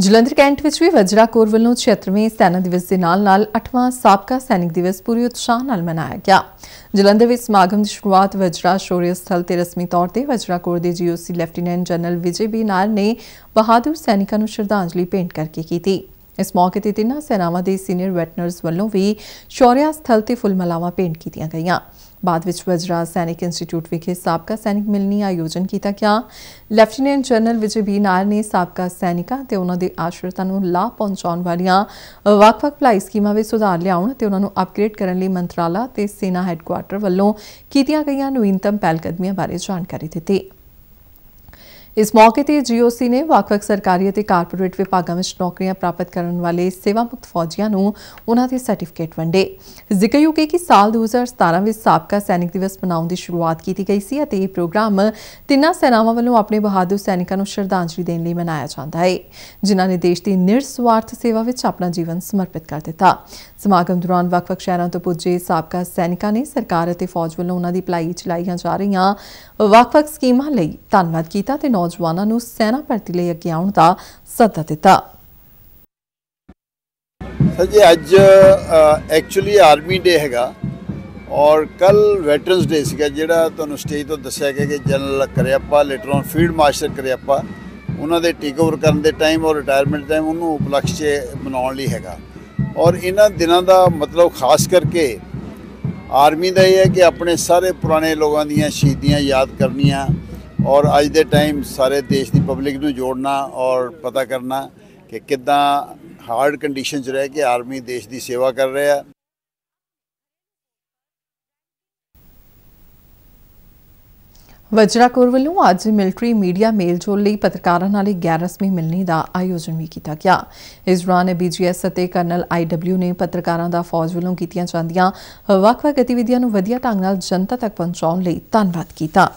Jalandhar cantt ਵਿੱਚ ਵੀ Vajra core ਵੱਲੋਂ 76ਵੇਂ ਸੈਨਾ ਦਿਵਸ ਦੇ ਨਾਲ-ਨਾਲ 8ਵਾਂ ਸਾਬਕਾ ਸੈਨਿਕ ਦਿਵਸ ਪੂਰੀ ਉਤਸ਼ਾਹ ਨਾਲ ਮਨਾਇਆ ਗਿਆ। ਜਲੰਧਰ ਵਿੱਚ ਸਮਾਗਮ ਦੀ ਸ਼ੁਰੂਆਤ ਵਜਰਾ ਸ਼ੌਰਿਆ ਸਥਲ ਤੇ ਰਸਮੀ ਤੌਰ ਤੇ ਵਜਰਾ ਕੋਰ ਦੇ GOC lieutenant general Vijay B Nair ਨੇ ਬਹਾਦਰ ਸੈਨਿਕਾਂ ਨੂੰ ਸ਼ਰਧਾਂਜਲੀ ਭੇਂਟ ਕਰਕੇ ਕੀਤੀ। ਇਸ ਮੌਕੇ ਤੇ ਤਿੰਨਾਂ ਸੈਨਾਵਾਂ ਦੇ ਸੀਨੀਅਰ ਵੈਟਨਰਸ ਵੱਲੋਂ ਵੀ ਸ਼ੌਰਿਆ ਸਥਲ ਤੇ ਫੁੱਲ ਮਲਾਵਾ ਭੇਂਟ ਕੀਤੀਆਂ ਗਈਆਂ। ਬਾਅਦ ਵਿੱਚ ਵਜਰਾ ਸੈਨਿਕ ਇੰਸਟੀਚਿਊਟ ਵਿਖੇ ਸਾਬਕਾ ਸੈਨਿਕ ਮਿਲਣੀ ਆਯੋਜਨ ਕੀਤਾ ਗਿਆ lieutenant general Vijay B Nair ਨੇ ਸਾਬਕਾ ਸੈਨਿਕਾਂ ਤੇ ਉਹਨਾਂ ਦੇ ਆਸ਼ਰਿਤਾਂ ਨੂੰ ਲਾਭ ਪਹੁੰਚਾਉਣ ਵਾਲੀਆਂ ਵੱਖ-ਵੱਖ ਪਲਾਈ ਸਕੀਮਾਂ ਵਿੱਚ ਸੁਧਾਰ ਲਿਆਉਣ ਤੇ ਉਹਨਾਂ ਨੂੰ ਅਪਗ੍ਰੇਡ ਕਰਨ ਲਈ ਮੰਤਰਾਲਾ ਤੇ ਸੈਨਾ ਹੈੱਡਕੁਆਰਟਰ ਵੱਲੋਂ ਕੀਤੀਆਂ ਗਈਆਂ ਨਵੀਨਤਮ ਪਹਿਲਕਦਮੀਆਂ ਬਾਰੇ ਜਾਣਕਾਰੀ ਦਿੱਤੀ ਇਸ ਮੌਕੇ ਤੇ ਜੀਓਸੀ ਨੇ ਵੱਖ-ਵੱਖ ਸਰਕਾਰੀ ਅਤੇ ਕਾਰਪੋਰੇਟ ਵਿਭਾਗਾਂ ਵਿੱਚ ਨੌਕਰੀਆਂ ਪ੍ਰਾਪਤ ਕਰਨ ਵਾਲੇ ਸੇਵਾਮੁਕਤ ਫੌਜੀਆਂ ਨੂੰ ਉਹਨਾਂ ਦੇ ਸਰਟੀਫਿਕੇਟ ਵੰਡੇ ਜ਼ਿਕਰਯੋਗ ਹੈ ਕਿ ਸਾਲ 2017 ਵਿੱਚ ਸਾਬਕਾ ਸੈਨਿਕ ਦਿਵਸ ਮਨਾਉਣ ਦੀ ਸ਼ੁਰੂਆਤ ਕੀਤੀ ਗਈ ਸੀ ਅਤੇ ਇਹ ਪ੍ਰੋਗਰਾਮ ਤਿੰਨਾਂ ਸੈਨਾਵਾਂ ਵੱਲੋਂ ਆਪਣੇ ਬਹਾਦਰ ਸੈਨਿਕਾਂ ਨੂੰ ਸ਼ਰਧਾਂਜਲੀ ਦੇਣ ਲਈ ਮਨਾਇਆ ਜਾਂਦਾ ਹੈ ਜਿਨ੍ਹਾਂ ਨੇ ਦੇਸ਼ ਦੀ ਨਿਰਸਵਾਰਥ ਸੇਵਾ ਵਿੱਚ ਆਪਣਾ ਜੀਵਨ ਸਮਰਪਿਤ ਕਰ ਦਿੱਤਾ ਸਮਾਗਮ ਦੌਰਾਨ ਵੱਖ-ਵੱਖ ਸ਼ਹਿਰਾਂ ਤੋਂ ਪੁੱਜੇ ਸਾਬਕਾ ਸੈਨਿਕਾਂ ਨੇ ਸਰਕਾਰ ਅਤੇ ਫੌਜ ਵੱਲੋਂ ਉਹਨਾਂ ਦੀ ਭਲਾਈ ਚਲਾਈਆਂ ਜਾ ਰਹੀਆਂ ਵੱਖ-ਵੱਖ ਸਕੀਮਾਂ ਲਈ ਧੰਨਵਾਦ ਕੀਤਾ ਤੇ ਨੌਜਵਾਨਾਂ ਨੂੰ ਸੈਨਾ ਭਰਤੀ ਲਈ ਅੱਗੇ ਆਉਣ ਦਾ ਸੱਦਾ ਦਿੱਤਾ ਸਰ ਅੱਜ ਐਕਚੁਅਲੀ ਆਰਮੀ ਡੇ ਹੈਗਾ ਔਰ ਕੱਲ ਵੈਟਰਨਸ ਡੇ ਸੀਗਾ ਜਿਹੜਾ ਤੁਹਾਨੂੰ ਸਟੇਜ ਤੋਂ ਦੱਸਿਆ ਗਿਆ ਕਿ general Cariappa later on field marshal Cariappa ਉਹਨਾਂ ਦੇ ਟੇਕਓਵਰ ਕਰਨ ਦੇ ਟਾਈਮ ਔਰ ਰਿਟਾਇਰਮੈਂਟ ਟਾਈਮ ਉਹਨੂੰ ਉਪਲਕਸ਼ 'ਚ ਮਨਾਉਣ ਲਈ ਹੈਗਾ ਔਰ ਇਹਨਾਂ ਦਿਨਾਂ ਦਾ ਮਤਲਬ ਖਾਸ ਕਰਕੇ ਆਰਮੀ ਦਾ ਇਹ ਹੈ ਕਿ ਆਪਣੇ ਸਾਰੇ ਪੁਰਾਣੇ ਲੋਕਾਂ ਦੀਆਂ ਸ਼ਹੀਦੀਆਂ ਯਾਦ ਕਰਨੀਆਂ ਔਰ ਅੱਜ ਦੇ ਟਾਈਮ ਸਾਰੇ ਦੇਸ਼ ਦੀ ਪਬਲਿਕ ਨੂੰ ਜੋੜਨਾ ਔਰ ਪਤਾ ਕਰਨਾ ਕਿ ਕਿੱਦਾਂ ਹਾਰਡ ਕੰਡੀਸ਼ਨ 'ਚ ਰਹਿ ਕੇ ਆਰਮੀ ਦੇਸ਼ ਦੀ ਸੇਵਾ ਕਰ ਰਿਹਾ ਕੋਰ ਵੱਲੋਂ ਅੱਜ ਮਿਲਟਰੀ ਮੀਡੀਆ ਮੇਲਜੋਲ ਲਈ ਪੱਤਰਕਾਰਾਂ ਨਾਲ ਇੱਕ ਗੈਰ ਰਸਮੀ ਮਿਲਣੀ ਦਾ ਆਯੋਜਨ ਵੀ ਕੀਤਾ ਗਿਆ ਇਸ ਦੌਰਾਨ ਬੀਜੀਐਸ ਅਤੇ ਕਰਨਲ ਆਈਡਬਲਯੂ ਨੇ ਪੱਤਰਕਾਰਾਂ ਦਾ ਫੌਜ ਵੱਲੋਂ ਕੀਤੀਆਂ ਜਾਂਦੀਆਂ ਵੱਖ-ਵੱਖ ਗਤੀਵਿਧੀਆਂ ਨੂੰ ਵਧੀਆ ਢੰਗ ਨਾਲ ਜਨਤਾ ਤੱਕ ਪਹੁੰਚਾਉਣ ਲਈ ਧੰਨਵਾਦ ਕੀਤਾ